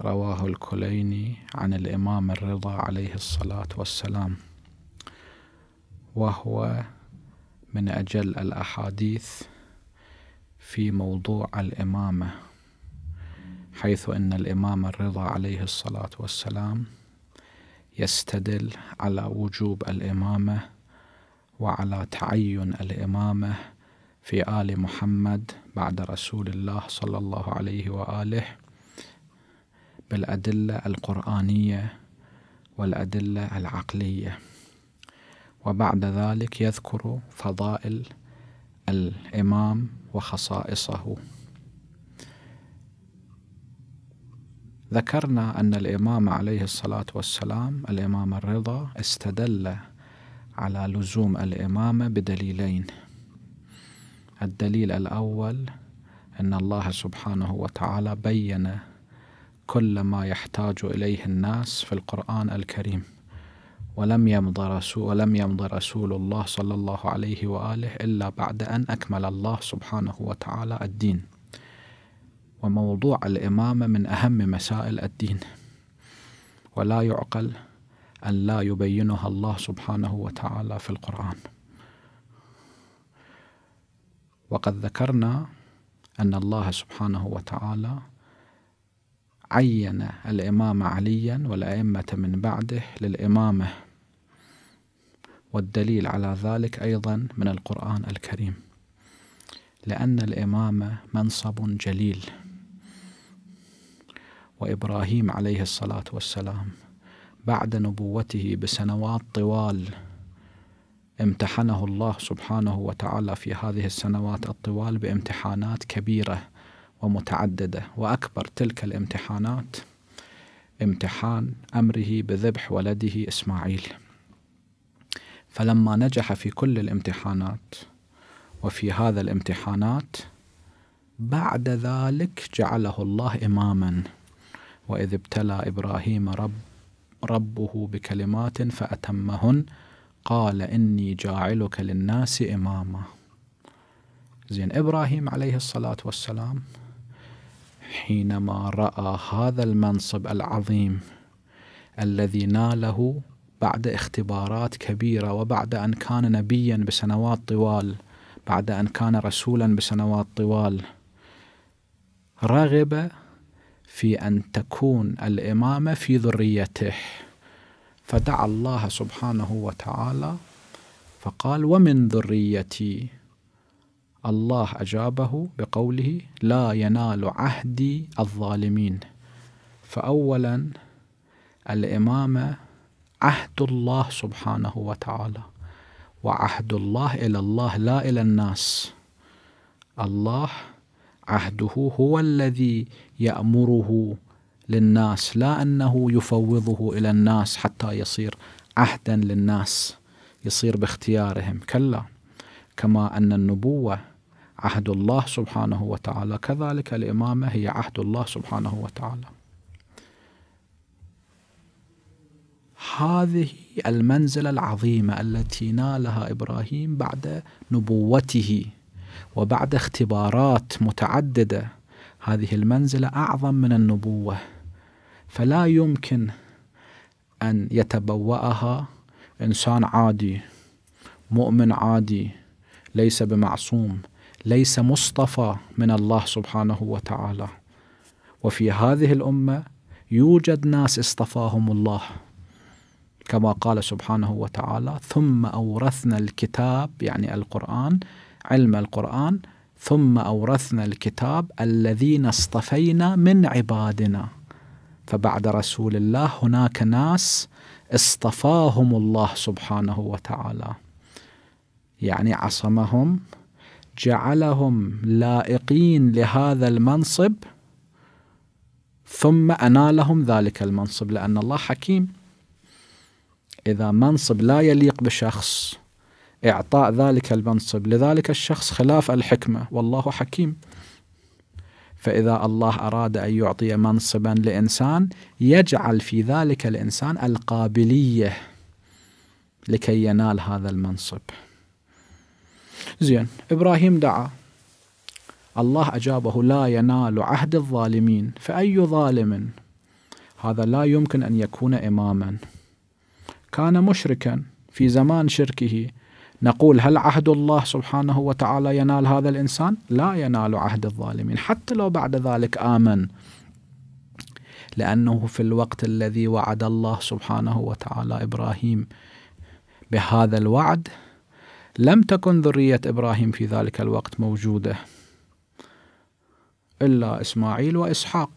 رواه الكليني عن الإمام الرضا عليه الصلاة والسلام وهو من أجل الأحاديث في موضوع الإمامة حيث أن الإمام الرضا عليه الصلاة والسلام يستدل على وجوب الإمامة وعلى تعين الإمامة في آل محمد بعد رسول الله صلى الله عليه وآله بالأدلة القرآنية والأدلة العقلية وبعد ذلك يذكر فضائل الإمام وخصائصه ذكرنا أن الإمام عليه الصلاة والسلام الإمام الرضا استدل على لزوم الإمامة بدليلين الدليل الأول أن الله سبحانه وتعالى بين كل ما يحتاج إليه الناس في القرآن الكريم ولم يمض رسول ولم يمض رسول الله صلى الله عليه وآله إلا بعد أن أكمل الله سبحانه وتعالى الدين وموضوع الإمامة من أهم مسائل الدين ولا يعقل أن لا يبينها الله سبحانه وتعالى في القرآن وقد ذكرنا أن الله سبحانه وتعالى عين الإمام عليا والأئمة من بعده للإمامة والدليل على ذلك أيضا من القرآن الكريم لأن الإمامة منصب جليل وإبراهيم عليه الصلاة والسلام بعد نبوته بسنوات طوال امتحنه الله سبحانه وتعالى في هذه السنوات الطوال بامتحانات كبيره ومتعدده واكبر تلك الامتحانات امتحان امره بذبح ولده اسماعيل فلما نجح في كل الامتحانات وفي هذا الامتحانات بعد ذلك جعله الله اماما واذ ابتلى ابراهيم رب ربه بكلمات فاتمهن قال اني جاعلك للناس اماما زين ابراهيم عليه الصلاه والسلام حينما راى هذا المنصب العظيم الذي ناله بعد اختبارات كبيره وبعد ان كان نبيا بسنوات طوال بعد ان كان رسولا بسنوات طوال رغب في ان تكون الامامه في ذريته فدعا الله سبحانه وتعالى فقال ومن ذريتي الله أجابه بقوله لا ينال عهدي الظالمين فأولا الإمامة عهد الله سبحانه وتعالى وعهد الله إلى الله لا إلى الناس الله عهده هو الذي يأمره للناس لا أنه يفوضه إلى الناس حتى يصير عهدا للناس يصير باختيارهم كلا كما أن النبوة عهد الله سبحانه وتعالى كذلك الإمامة هي عهد الله سبحانه وتعالى هذه المنزلة العظيمة التي نالها إبراهيم بعد نبوته وبعد اختبارات متعددة هذه المنزلة أعظم من النبوة فلا يمكن أن يتبوأها إنسان عادي مؤمن عادي ليس بمعصوم ليس مصطفى من الله سبحانه وتعالى وفي هذه الامه يوجد ناس اصطفاهم الله كما قال سبحانه وتعالى ثم اورثنا الكتاب يعني القران علم القران ثم اورثنا الكتاب الذين اصطفينا من عبادنا فبعد رسول الله هناك ناس اصطفاهم الله سبحانه وتعالى يعني عصمهم جعلهم لائقين لهذا المنصب ثم أنالهم ذلك المنصب لأن الله حكيم إذا منصب لا يليق بشخص إعطاء ذلك المنصب لذلك الشخص خلاف الحكمة والله حكيم فإذا الله أراد أن يعطي منصبا لإنسان يجعل في ذلك الإنسان القابلية لكي ينال هذا المنصب زين إبراهيم دعا الله أجابه لا ينال عهد الظالمين فأي ظالم هذا لا يمكن أن يكون إماما كان مشركا في زمان شركه نقول هل عهد الله سبحانه وتعالى ينال هذا الإنسان؟ لا ينال عهد الظالمين حتى لو بعد ذلك آمن لأنه في الوقت الذي وعد الله سبحانه وتعالى إبراهيم بهذا الوعد لم تكن ذرية إبراهيم في ذلك الوقت موجودة إلا إسماعيل وإسحاق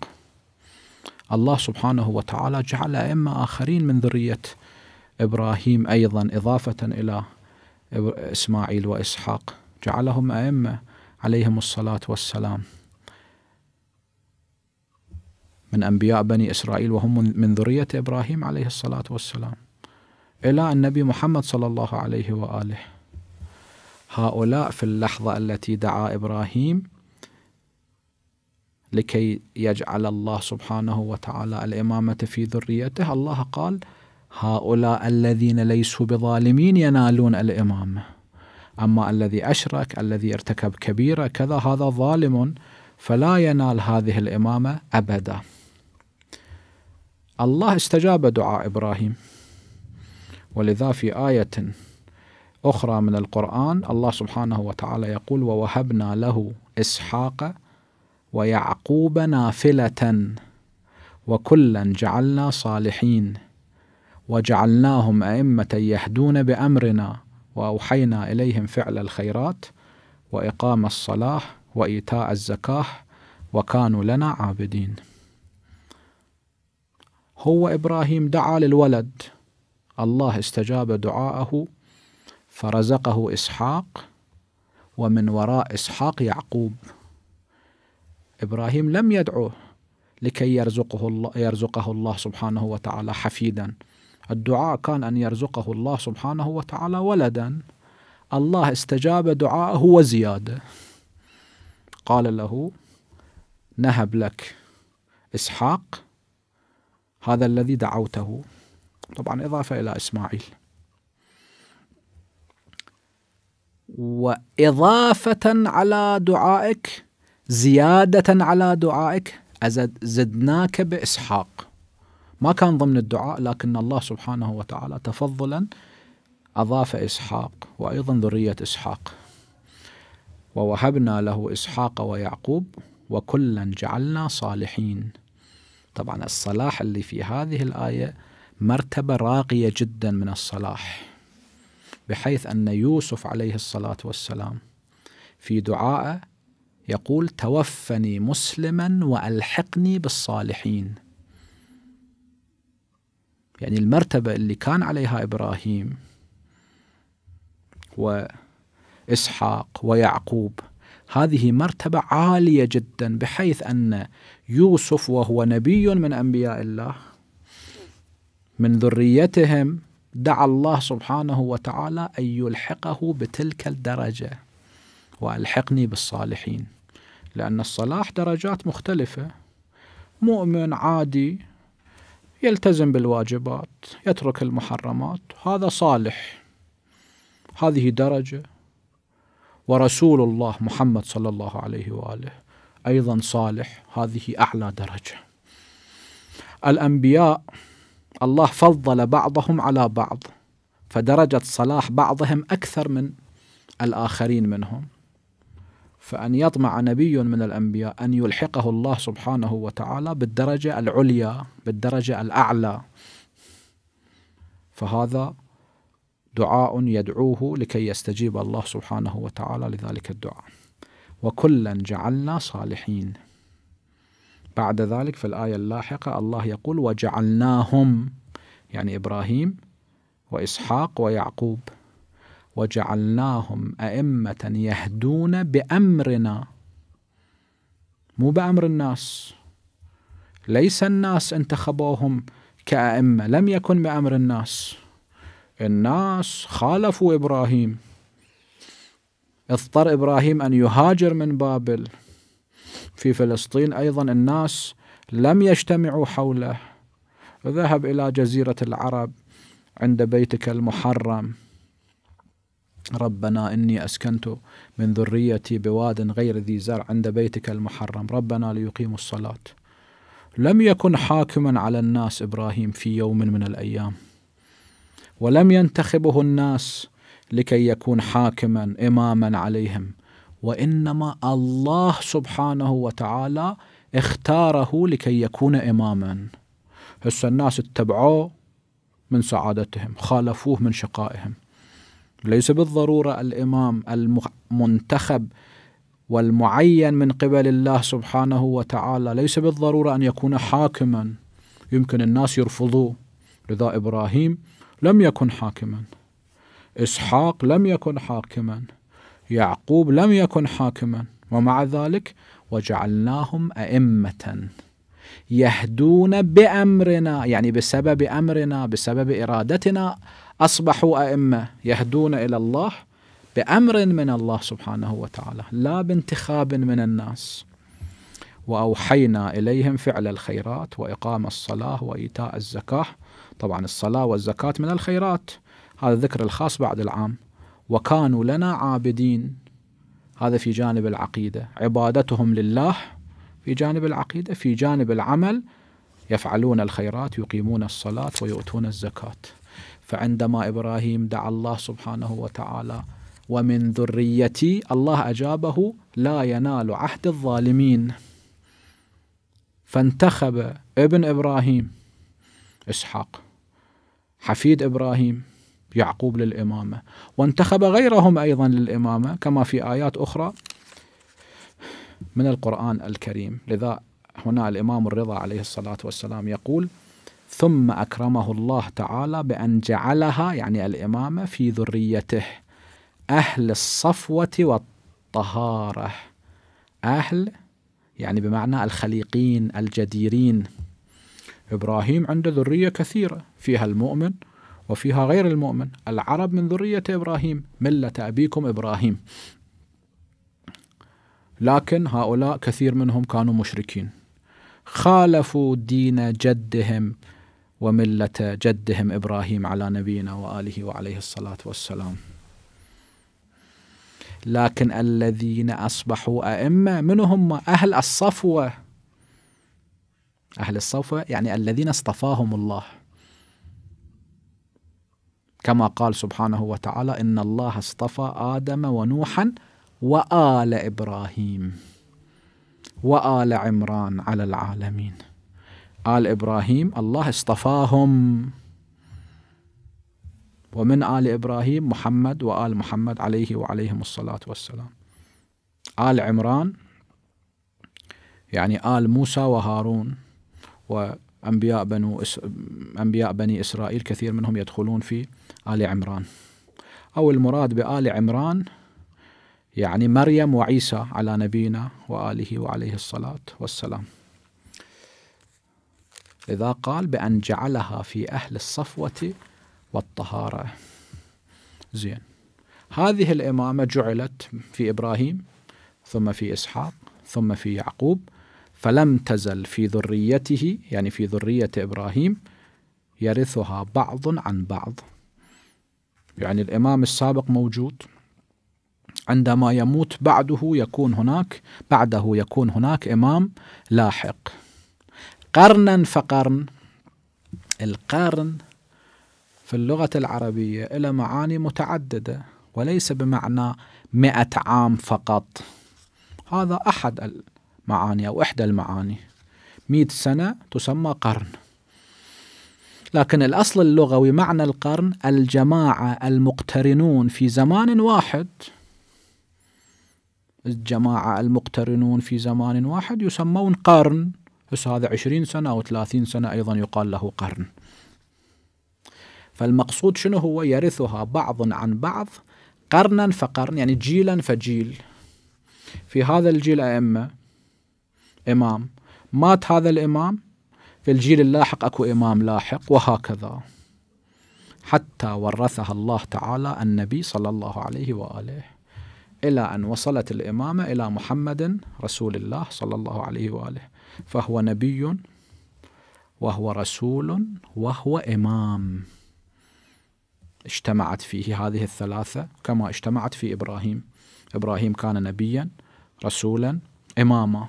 الله سبحانه وتعالى جعل أئمة آخرين من ذرية إبراهيم أيضا إضافة إلى إسماعيل وإسحاق جعلهم أئمة عليهم الصلاة والسلام من أنبياء بني إسرائيل وهم من ذرية إبراهيم عليه الصلاة والسلام إلى النبي محمد صلى الله عليه وآله هؤلاء في اللحظة التي دعا إبراهيم لكي يجعل الله سبحانه وتعالى الإمامة في ذريته الله قال هؤلاء الذين ليسوا بظالمين ينالون الإمامة أما الذي أشرك الذي ارتكب كبيرة كذا هذا ظالم فلا ينال هذه الإمامة أبدا الله استجاب دعاء إبراهيم ولذا في آية أخرى من القرآن الله سبحانه وتعالى يقول ووهبنا له إسحاق ويعقوب نافلة وكلا جعلنا صالحين وجعلناهم أئمة يهدون بأمرنا وأوحينا إليهم فعل الخيرات وإقام الصلاة وإيتاء الزكاة وكانوا لنا عابدين هو إبراهيم دعا للولد الله استجاب دعاءه فرزقه إسحاق ومن وراء إسحاق يعقوب إبراهيم لم يدعوه لكي يرزقه الله, يرزقه الله سبحانه وتعالى حفيدا الدعاء كان أن يرزقه الله سبحانه وتعالى ولدا الله استجاب دعاءه وزيادة قال له نهب لك إسحاق هذا الذي دعوته طبعا إضافة إلى إسماعيل وإضافة على دعائك زيادة على دعائك زدناك بإسحاق ما كان ضمن الدعاء لكن الله سبحانه وتعالى تفضلا أضاف إسحاق وأيضا ذرية إسحاق ووهبنا له إسحاق ويعقوب وكلا جعلنا صالحين طبعا الصلاح اللي في هذه الآية مرتبة راقية جدا من الصلاح بحيث أن يوسف عليه الصلاة والسلام في دعائه يقول توفني مسلما وألحقني بالصالحين يعني المرتبة اللي كان عليها إبراهيم وإسحاق ويعقوب هذه مرتبة عالية جدا بحيث أن يوسف وهو نبي من أنبياء الله من ذريتهم دعا الله سبحانه وتعالى أن يلحقه بتلك الدرجة وألحقني بالصالحين لأن الصلاح درجات مختلفة مؤمن عادي يلتزم بالواجبات يترك المحرمات هذا صالح هذه درجة ورسول الله محمد صلى الله عليه وآله أيضا صالح هذه أعلى درجة الأنبياء الله فضل بعضهم على بعض فدرجة صلاح بعضهم أكثر من الآخرين منهم فأن يطمع نبي من الأنبياء أن يلحقه الله سبحانه وتعالى بالدرجة العليا بالدرجة الأعلى فهذا دعاء يدعوه لكي يستجيب الله سبحانه وتعالى لذلك الدعاء وكلا جعلنا صالحين بعد ذلك في الآية اللاحقة الله يقول وجعلناهم يعني إبراهيم وإسحاق ويعقوب وجعلناهم أئمة يهدون بأمرنا مو بأمر الناس ليس الناس انتخبوهم كأئمة لم يكن بأمر الناس الناس خالفوا إبراهيم اضطر إبراهيم أن يهاجر من بابل في فلسطين أيضا الناس لم يجتمعوا حوله ذهب إلى جزيرة العرب عند بيتك المحرم ربنا إني أسكنت من ذريتي بواد غير ذي زرع عند بيتك المحرم ربنا ليقيموا الصلاة لم يكن حاكما على الناس إبراهيم في يوم من الأيام ولم ينتخبه الناس لكي يكون حاكما إماما عليهم وانما الله سبحانه وتعالى اختاره لكي يكون اماما هسه الناس اتبعوه من سعادتهم خالفوه من شقائهم ليس بالضروره الامام المنتخب والمعين من قبل الله سبحانه وتعالى ليس بالضروره ان يكون حاكما يمكن الناس يرفضوه لذا ابراهيم لم يكن حاكما اسحاق لم يكن حاكما يعقوب لم يكن حاكما ومع ذلك وجعلناهم أئمة يهدون بأمرنا يعني بسبب أمرنا بسبب إرادتنا أصبحوا أئمة يهدون إلى الله بأمر من الله سبحانه وتعالى لا بانتخاب من الناس وأوحينا إليهم فعل الخيرات وإقام الصلاة وإيتاء الزكاة طبعا الصلاة والزكاة من الخيرات هذا الذكر الخاص بعد العام وكانوا لنا عابدين هذا في جانب العقيدة عبادتهم لله في جانب العقيدة في جانب العمل يفعلون الخيرات يقيمون الصلاة ويؤتون الزكاة فعندما إبراهيم دعا الله سبحانه وتعالى ومن ذريتي الله أجابه لا ينال عهد الظالمين فانتخب ابن إبراهيم إسحاق حفيد إبراهيم يعقوب للإمامة وانتخب غيرهم أيضا للإمامة كما في آيات أخرى من القرآن الكريم لذا هنا الإمام الرضا عليه الصلاة والسلام يقول ثم أكرمه الله تعالى بأن جعلها يعني الإمامة في ذريته أهل الصفوة والطهارة أهل يعني بمعنى الخليقين الجديرين إبراهيم عنده ذرية كثيرة فيها المؤمن وفيها غير المؤمن العرب من ذرية إبراهيم ملة أبيكم إبراهيم لكن هؤلاء كثير منهم كانوا مشركين خالفوا دين جدهم وملة جدهم إبراهيم على نبينا وآله وعليه الصلاة والسلام لكن الذين أصبحوا أئمة من هم أهل الصفوة أهل الصفوة يعني الذين اصطفاهم الله كما قال سبحانه وتعالى إن الله اصطفى آدم ونوحا وآل إبراهيم وآل عمران على العالمين آل إبراهيم الله اصطفاهم ومن آل إبراهيم محمد وآل محمد عليه وعليهم الصلاة والسلام آل عمران يعني آل موسى وهارون وأنبياء بنو أنبياء بني إسرائيل كثير منهم يدخلون في آل عمران أو المراد بآل عمران يعني مريم وعيسى على نبينا وآله وعليه الصلاة والسلام إذا قال بأن جعلها في أهل الصفوة والطهارة زين هذه الإمامة جعلت في إبراهيم ثم في إسحاق ثم في يعقوب فلم تزل في ذريته يعني في ذرية إبراهيم يرثها بعض عن بعض يعني الإمام السابق موجود عندما يموت بعده يكون هناك بعده يكون هناك إمام لاحق قرنا فقرن القرن في اللغة العربية إلى معاني متعددة وليس بمعنى مئة عام فقط هذا أحد المعاني أو إحدى المعاني مئة سنة تسمى قرن لكن الأصل اللغوي معنى القرن الجماعة المقترنون في زمان واحد الجماعة المقترنون في زمان واحد يسمون قرن بس هذا عشرين سنة أو ثلاثين سنة أيضا يقال له قرن فالمقصود شنو هو يرثها بعض عن بعض قرنا فقرن يعني جيلا فجيل في هذا الجيل أئمة إمام مات هذا الإمام في الجيل اللاحق اكو امام لاحق وهكذا حتى ورثها الله تعالى النبي صلى الله عليه واله الى ان وصلت الامامه الى محمد رسول الله صلى الله عليه واله فهو نبي وهو رسول وهو امام اجتمعت فيه هذه الثلاثه كما اجتمعت في ابراهيم ابراهيم كان نبيا رسولا اماما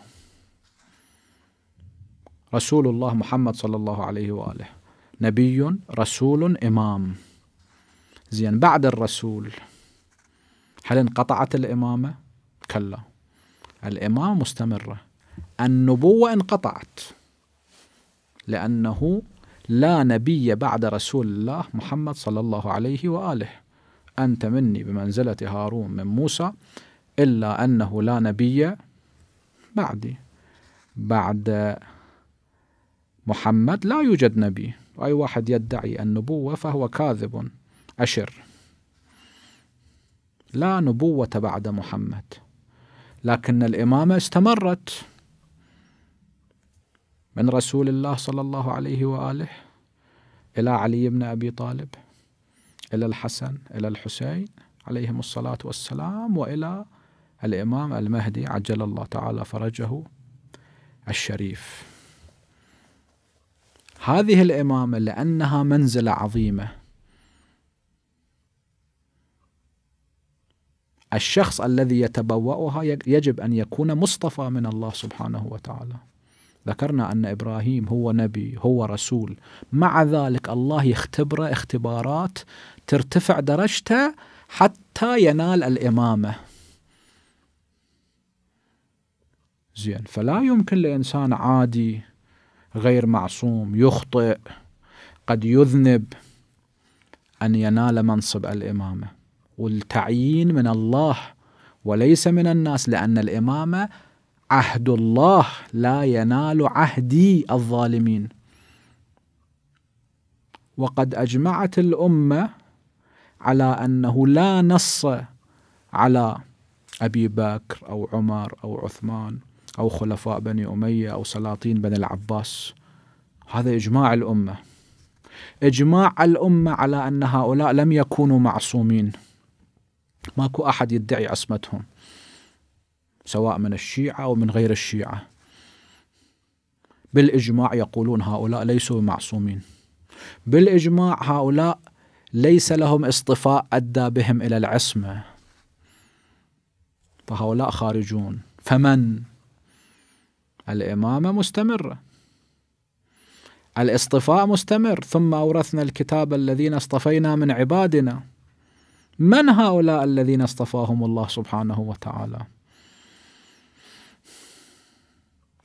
رسول الله محمد صلى الله عليه وآله نبي رسول إمام زين بعد الرسول هل انقطعت الإمامة؟ كلا الإمامة مستمرة النبوة انقطعت لأنه لا نبي بعد رسول الله محمد صلى الله عليه وآله أنت مني بمنزلة هارون من موسى إلا أنه لا نبي بعدي بعد محمد لا يوجد نبي وأي واحد يدعي النبوة فهو كاذب أشر لا نبوة بعد محمد لكن الإمامة استمرت من رسول الله صلى الله عليه وآله إلى علي بن أبي طالب إلى الحسن إلى الحسين عليهم الصلاة والسلام وإلى الإمام المهدي عجل الله تعالى فرجه الشريف هذه الإمامة لأنها منزلة عظيمة الشخص الذي يتبوأها يجب أن يكون مصطفى من الله سبحانه وتعالى ذكرنا أن إبراهيم هو نبي هو رسول مع ذلك الله يختبره اختبارات ترتفع درجته حتى ينال الإمامة زين فلا يمكن لإنسان عادي غير معصوم يخطئ قد يذنب أن ينال منصب الإمامة والتعيين من الله وليس من الناس لأن الإمامة عهد الله لا ينال عهدي الظالمين وقد أجمعت الأمة على أنه لا نص على أبي بكر أو عمر أو عثمان أو خلفاء بني أمية أو سلاطين بني العباس هذا إجماع الأمة إجماع الأمة على أن هؤلاء لم يكونوا معصومين ماكو أحد يدعي عصمتهم سواء من الشيعة أو من غير الشيعة بالإجماع يقولون هؤلاء ليسوا معصومين بالإجماع هؤلاء ليس لهم اصطفاء أدى بهم إلى العصمة فهؤلاء خارجون فمن الإمامة مستمرة الاصطفاء مستمر ثم أورثنا الكتاب الذين اصطفينا من عبادنا من هؤلاء الذين اصطفاهم الله سبحانه وتعالى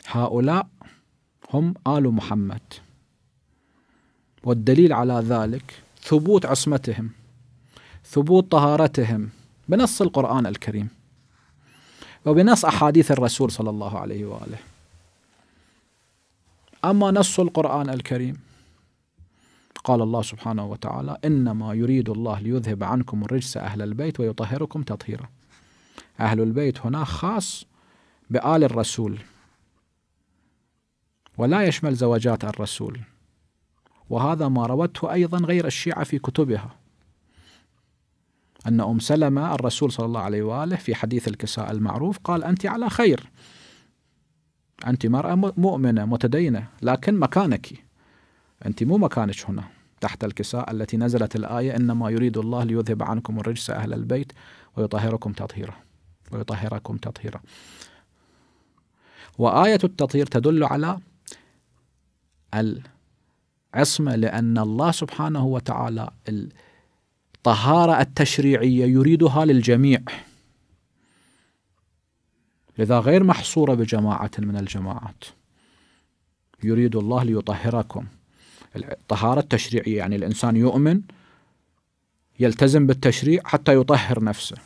هؤلاء هم آل محمد والدليل على ذلك ثبوت عصمتهم ثبوت طهارتهم بنص القرآن الكريم وبنص أحاديث الرسول صلى الله عليه وآله أما نص القرآن الكريم قال الله سبحانه وتعالى إنما يريد الله ليذهب عنكم الرجس أهل البيت ويطهركم تطهيرا أهل البيت هنا خاص بآل الرسول ولا يشمل زواجات الرسول وهذا ما روته أيضا غير الشيعة في كتبها أن أم سلمة الرسول صلى الله عليه وآله في حديث الكساء المعروف قال أنت على خير أنت مرأة مؤمنة متدينة لكن مكانك أنت مو مكانك هنا تحت الكساء التي نزلت الآية إنما يريد الله ليذهب عنكم الرجس أهل البيت ويطهركم تطهيرا ويطهركم تطهيرا وآية التطهير تدل على العصمة لأن الله سبحانه وتعالى الطهارة التشريعية يريدها للجميع لذا غير محصورة بجماعة من الجماعات يريد الله ليطهركم الطهارة التشريعية يعني الإنسان يؤمن يلتزم بالتشريع حتى يطهر نفسه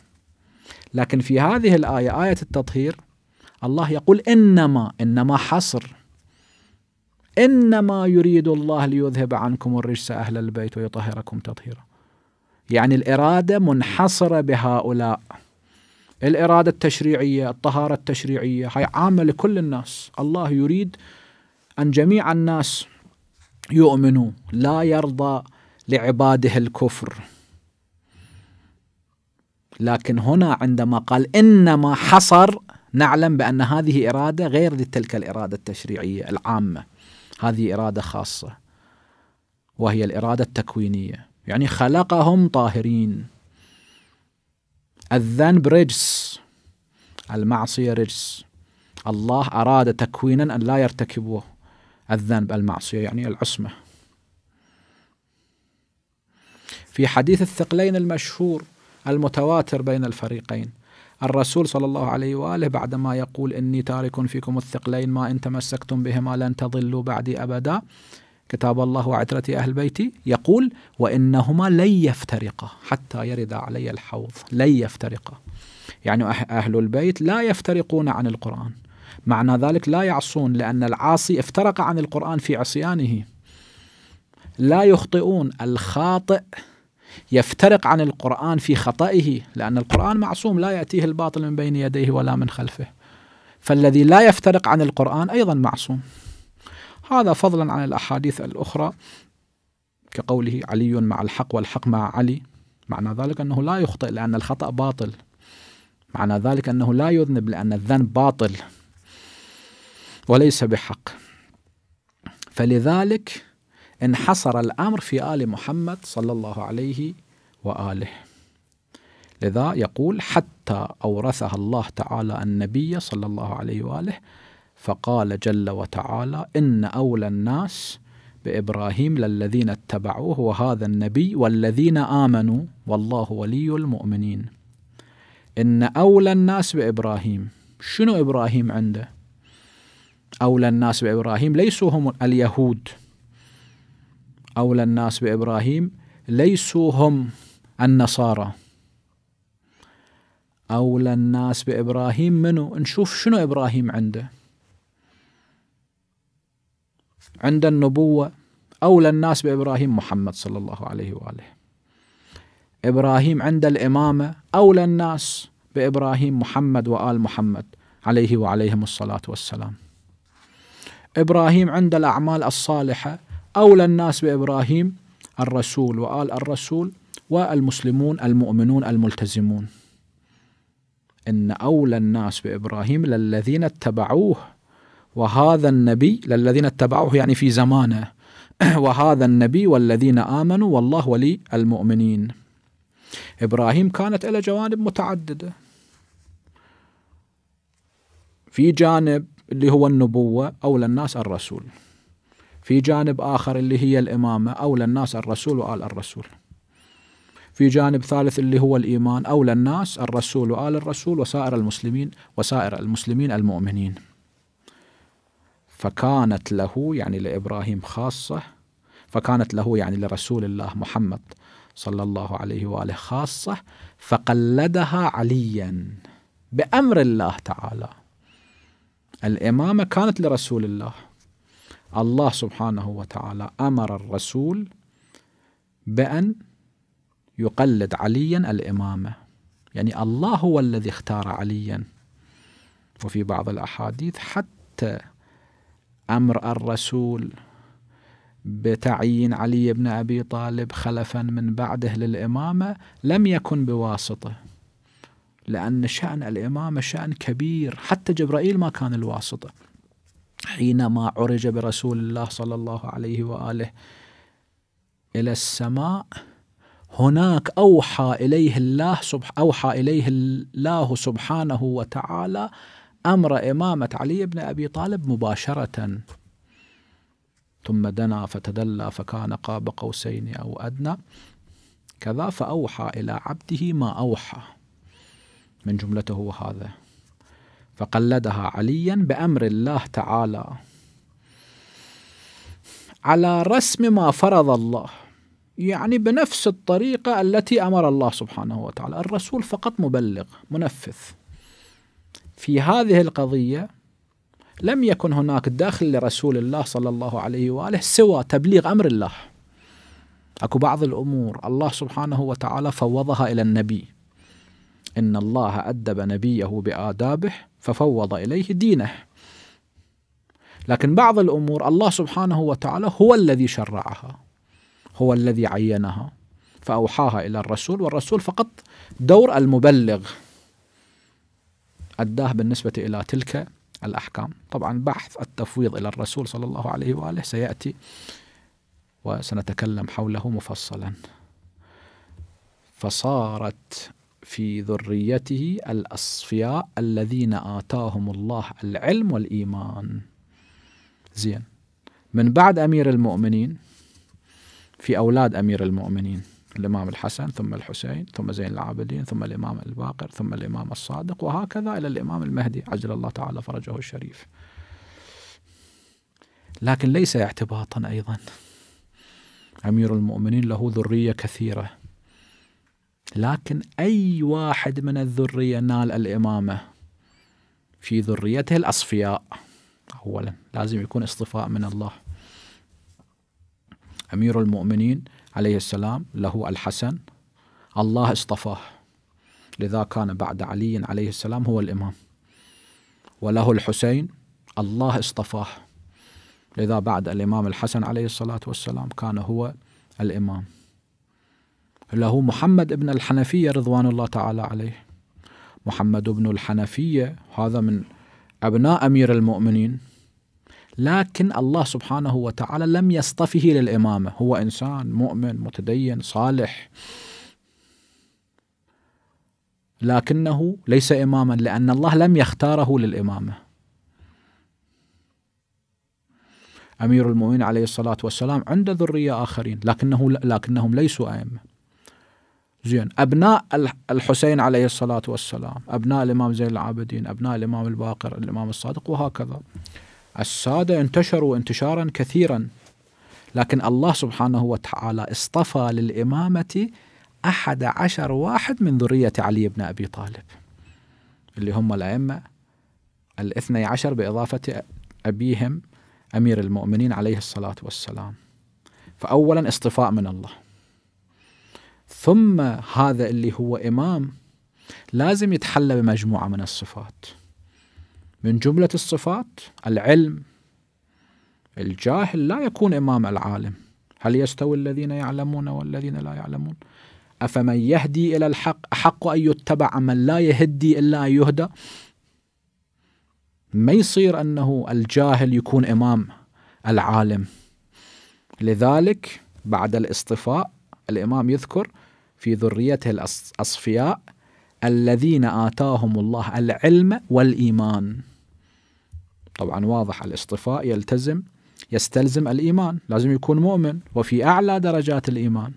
لكن في هذه الآية آية التطهير الله يقول إنما إنما حصر إنما يريد الله ليذهب عنكم الرجس أهل البيت ويطهركم تطهيرا يعني الإرادة منحصرة بهؤلاء الإرادة التشريعية الطهارة التشريعية هي عامة لكل الناس الله يريد أن جميع الناس يؤمنوا لا يرضى لعباده الكفر لكن هنا عندما قال إنما حصر نعلم بأن هذه إرادة غير تلك الإرادة التشريعية العامة هذه إرادة خاصة وهي الإرادة التكوينية يعني خلقهم طاهرين الذنب رجس المعصية رجس الله أراد تكوينا أن لا يرتكبوه الذنب المعصية يعني العصمة في حديث الثقلين المشهور المتواتر بين الفريقين الرسول صلى الله عليه وآله بعدما يقول إني تارك فيكم الثقلين ما إن تمسكتم بهما لن تضلوا بعدي أبدا كتاب الله وعترة أهل بيتي يقول وإنهما لن يفترقا حتى يرد علي الحوض لن يفترقا يعني أه-، أهل البيت لا يفترقون عن القرآن معنى ذلك لا يعصون لأن العاصي افترق عن القرآن في عصيانه لا يخطئون الخاطئ يفترق عن القرآن في خطئه لأن القرآن معصوم لا يأتيه الباطل من بين يديه ولا من خلفه فالذي لا يفترق عن القرآن أيضا معصوم هذا فضلا عن الأحاديث الأخرى كقوله علي مع الحق والحق مع علي معنى ذلك أنه لا يخطئ لأن الخطأ باطل معنى ذلك أنه لا يذنب لأن الذنب باطل وليس بحق فلذلك انحصر الأمر في آل محمد صلى الله عليه وآله لذا يقول حتى أورثها الله تعالى النبي صلى الله عليه وآله فقال جل وتعالى إن أولى الناس بإبراهيم للذين اتبعوه وهذا النبي والذين آمنوا والله ولي المؤمنين إن أولى الناس بإبراهيم شنو إبراهيم عنده أولى الناس بإبراهيم ليسوا هم اليهود أولى الناس بإبراهيم ليسوا هم النصارى أولى الناس بإبراهيم منو نشوف شنو إبراهيم عنده عند النبوة أولى الناس بإبراهيم محمد صلى الله عليه وآله إبراهيم عند الإمامة أولى الناس بإبراهيم محمد وآل محمد عليه وعليهم الصلاة والسلام إبراهيم عند الأعمال الصالحة أولى الناس بإبراهيم الرسول وآل الرسول والمسلمون المؤمنون الملتزمون إن أولى الناس بإبراهيم للذين اتبعوه وهذا النبي للذين اتبعوه يعني في زمانه وهذا النبي والذين آمنوا والله ولي المؤمنين إبراهيم كانت إلى جوانب متعددة في جانب اللي هو النبوة أو للناس الرسول في جانب آخر اللي هي الإمامة أو للناس الرسول وآل الرسول في جانب ثالث اللي هو الإيمان أو للناس الرسول وآل الرسول وسائر المسلمين وسائر المسلمين المؤمنين فكانت له يعني لابراهيم خاصه فكانت له يعني لرسول الله محمد صلى الله عليه واله خاصه فقلدها عليا بامر الله تعالى الامامه كانت لرسول الله الله سبحانه وتعالى امر الرسول بان يقلد عليا الامامه يعني الله هو الذي اختار عليا وفي بعض الاحاديث حتى امر الرسول بتعيين علي بن ابي طالب خلفا من بعده للامامه لم يكن بواسطه لان شان الامامه شان كبير حتى جبرائيل ما كان الواسطه حينما عرج برسول الله صلى الله عليه واله الى السماء هناك اوحى اليه الله سبح اوحى اليه الله سبحانه وتعالى امر امامه علي بن ابي طالب مباشره ثم دنا فتدلى فكان قاب قوسين او ادنى كذا فاوحى الى عبده ما اوحى من جملته هذا فقلدها عليا بامر الله تعالى على رسم ما فرض الله يعني بنفس الطريقه التي امر الله سبحانه وتعالى الرسول فقط مبلغ منفذ في هذه القضية لم يكن هناك دخل لرسول الله صلى الله عليه وآله سوى تبليغ أمر الله أكو بعض الأمور الله سبحانه وتعالى فوضها إلى النبي إن الله أدب نبيه بآدابه ففوض إليه دينه لكن بعض الأمور الله سبحانه وتعالى هو الذي شرعها هو الذي عينها فأوحاها إلى الرسول والرسول فقط دور المبلغ أداه بالنسبة إلى تلك الأحكام طبعا بحث التفويض إلى الرسول صلى الله عليه وآله سيأتي وسنتكلم حوله مفصلا فصارت في ذريته الأصفياء الذين آتاهم الله العلم والإيمان زين من بعد أمير المؤمنين في أولاد أمير المؤمنين الإمام الحسن ثم الحسين ثم زين العابدين ثم الإمام الباقر ثم الإمام الصادق وهكذا إلى الإمام المهدي عجل الله تعالى فرجه الشريف لكن ليس اعتباطا أيضا أمير المؤمنين له ذرية كثيرة لكن أي واحد من الذرية نال الإمامة في ذريته الأصفياء أولا لازم يكون اصطفاء من الله أمير المؤمنين عليه السلام له الحسن الله اصطفاه لذا كان بعد علي عليه السلام هو الإمام وله الحسين الله اصطفاه لذا بعد الإمام الحسن عليه الصلاة والسلام كان هو الإمام له محمد ابن الحنفية رضوان الله تعالى عليه محمد بن الحنفية هذا من أبناء أمير المؤمنين لكن الله سبحانه وتعالى لم يصطفه للإمامة هو إنسان مؤمن متدين صالح لكنه ليس إماما لأن الله لم يختاره للإمامة أمير المؤمنين عليه الصلاة والسلام عنده ذرية آخرين لكنه لكنهم ليسوا أئمة زين أبناء الحسين عليه الصلاة والسلام أبناء الإمام زين العابدين أبناء الإمام الباقر الإمام الصادق وهكذا السادة انتشروا انتشارا كثيرا لكن الله سبحانه وتعالى اصطفى للإمامة أحد عشر واحد من ذرية علي بن أبي طالب اللي هم الأئمة الاثني عشر بإضافة أبيهم أمير المؤمنين عليه الصلاة والسلام فأولا اصطفاء من الله ثم هذا اللي هو إمام لازم يتحلى بمجموعة من الصفات من جملة الصفات العلم الجاهل لا يكون إمام العالم هل يستوي الذين يعلمون والذين لا يعلمون أفمن يهدي إلى الحق أحق أن يتبع من لا يهدي إلا أن يهدى ما يصير أنه الجاهل يكون إمام العالم لذلك بعد الاصطفاء الإمام يذكر في ذريته الأصفياء الذين آتاهم الله العلم والإيمان طبعا واضح الاصطفاء يلتزم يستلزم الإيمان لازم يكون مؤمن وفي أعلى درجات الإيمان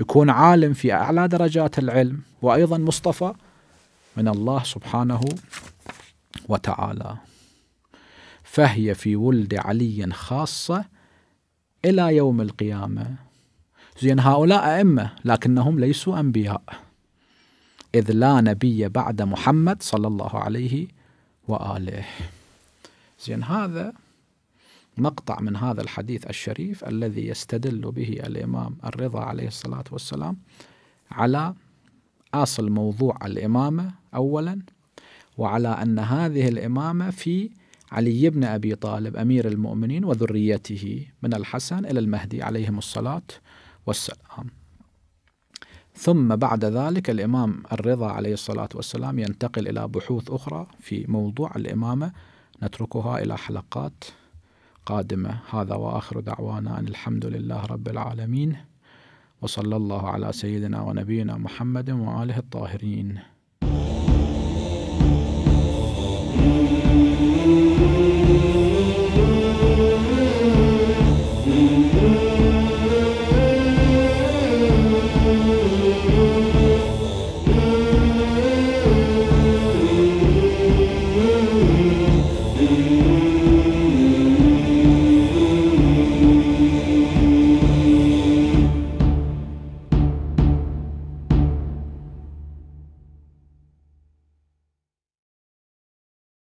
يكون عالم في أعلى درجات العلم وأيضا مصطفى من الله سبحانه وتعالى فهي في ولد علي خاصة إلى يوم القيامة زين هؤلاء أئمة لكنهم ليسوا أنبياء إذ لا نبي بعد محمد صلى الله عليه وآله زين هذا مقطع من هذا الحديث الشريف الذي يستدل به الإمام الرضا عليه الصلاة والسلام على أصل موضوع الإمامة أولا وعلى أن هذه الإمامة في علي بن أبي طالب أمير المؤمنين وذريته من الحسن إلى المهدي عليهم الصلاة والسلام ثم بعد ذلك الإمام الرضا عليه الصلاة والسلام ينتقل إلى بحوث أخرى في موضوع الإمامة نتركها إلى حلقات قادمة هذا وآخر دعوانا أن الحمد لله رب العالمين وصلى الله على سيدنا ونبينا محمد وآله الطاهرين